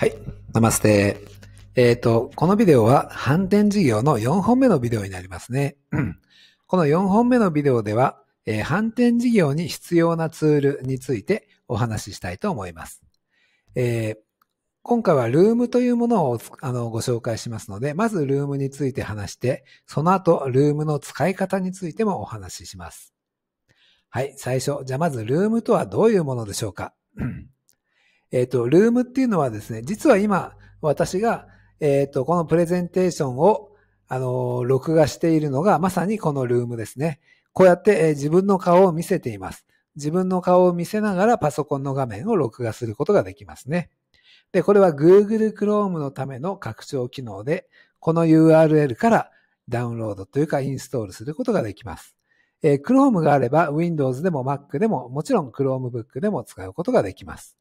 はい。ナマステ。えっ、ー、と、このビデオは反転事業の4本目のビデオになりますね。この4本目のビデオでは、えー、反転事業に必要なツールについてお話ししたいと思います。えー、今回はルームというものをあのご紹介しますので、まずルームについて話して、その後、ルームの使い方についてもお話しします。はい、最初。じゃあまず、ルームとはどういうものでしょうかえっ、ー、と、ルームっていうのはですね、実は今、私が、えっ、ー、と、このプレゼンテーションを、あの、録画しているのが、まさにこのルームですね。こうやって、えー、自分の顔を見せています。自分の顔を見せながらパソコンの画面を録画することができますね。で、これは Google Chrome のための拡張機能で、この URL からダウンロードというかインストールすることができます。えー、Chrome があれば Windows でも Mac でももちろん Chromebook でも使うことができます。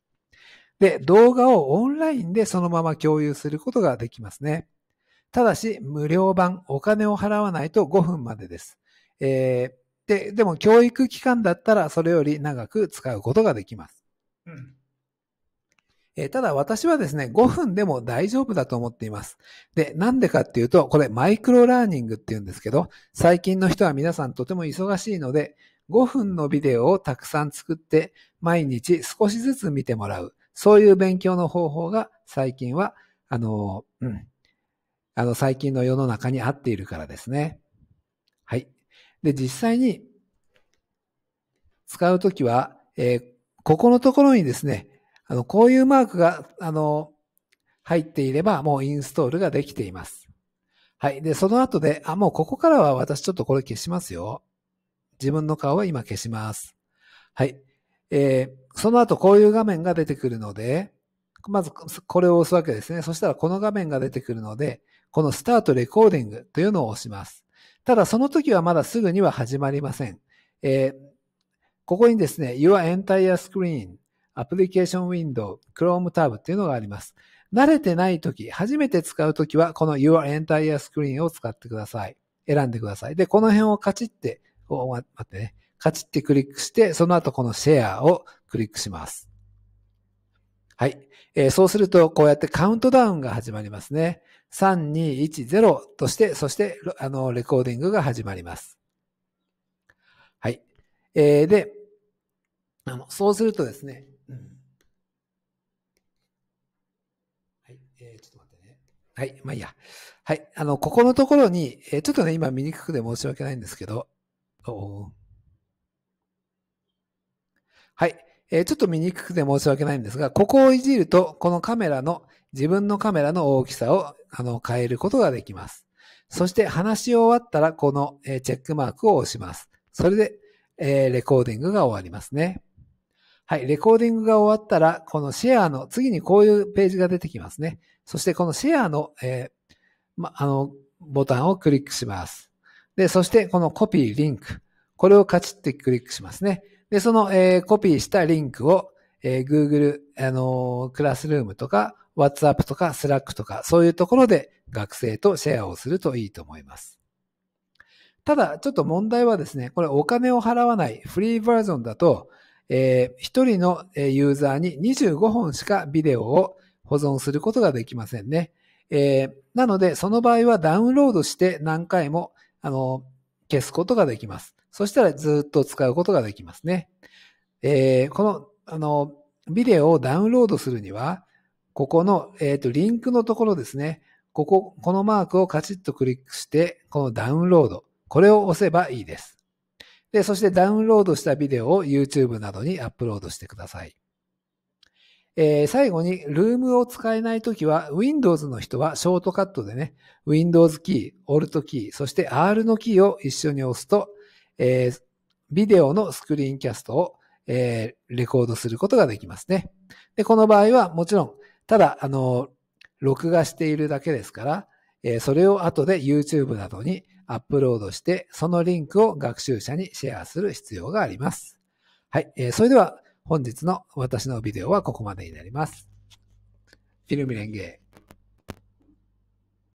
で、動画をオンラインでそのまま共有することができますね。ただし、無料版、お金を払わないと5分までです。えー、で、でも教育機関だったらそれより長く使うことができます。うんえただ私はですね、5分でも大丈夫だと思っています。で、なんでかっていうと、これマイクロラーニングって言うんですけど、最近の人は皆さんとても忙しいので、5分のビデオをたくさん作って、毎日少しずつ見てもらう。そういう勉強の方法が最近は、あの、うん、あの最近の世の中に合っているからですね。はい。で、実際に使うときは、えー、ここのところにですね、あの、こういうマークが、あの、入っていれば、もうインストールができています。はい。で、その後で、あ、もうここからは私ちょっとこれ消しますよ。自分の顔は今消します。はい。えー、その後こういう画面が出てくるので、まずこれを押すわけですね。そしたらこの画面が出てくるので、このスタートレコーディングというのを押します。ただその時はまだすぐには始まりません。えー、ここにですね、Your Entire Screen Application Window Chrome Tab っていうのがあります。慣れてない時、初めて使う時はこの Your Entire Screen を使ってください。選んでください。で、この辺をカチッてを、待ってね、カチってクリックして、その後このシェアをクリックします。はい。えー、そうすると、こうやってカウントダウンが始まりますね。3210として、そして、あの、レコーディングが始まります。はい。えー、で、あの、そうするとですね、はい、えちょっと待ってね。はい、まあいいや。はい、あの、ここのところに、えー、ちょっとね、今見にくくて申し訳ないんですけど、はい。えー、ちょっと見にくくて申し訳ないんですが、ここをいじると、このカメラの、自分のカメラの大きさをあの変えることができます。そして話し終わったら、この、えー、チェックマークを押します。それで、えー、レコーディングが終わりますね。はい。レコーディングが終わったら、このシェアの、次にこういうページが出てきますね。そしてこのシェアの、えー、ま、あの、ボタンをクリックします。で、そしてこのコピーリンク。これをカチッてクリックしますね。で、その、えー、コピーしたリンクを、えー、Google、あのー、クラスルームとか、WhatsApp とか Slack とか、そういうところで学生とシェアをするといいと思います。ただ、ちょっと問題はですね、これお金を払わないフリーバージョンだと、えー、1人のユーザーに25本しかビデオを保存することができませんね。えー、なので、その場合はダウンロードして何回もあの、消すことができます。そしたらずっと使うことができますね。えー、この、あの、ビデオをダウンロードするには、ここの、えっ、ー、と、リンクのところですね。ここ、このマークをカチッとクリックして、このダウンロード。これを押せばいいです。で、そしてダウンロードしたビデオを YouTube などにアップロードしてください。えー、最後に、ルームを使えないときは、Windows の人はショートカットでね、Windows キー、Alt キー、そして R のキーを一緒に押すと、えー、ビデオのスクリーンキャストを、えー、レコードすることができますね。で、この場合はもちろん、ただ、あの、録画しているだけですから、えー、それを後で YouTube などにアップロードして、そのリンクを学習者にシェアする必要があります。はい。えー、それでは、本日の私のビデオはここまでになります。フィルムレンゲ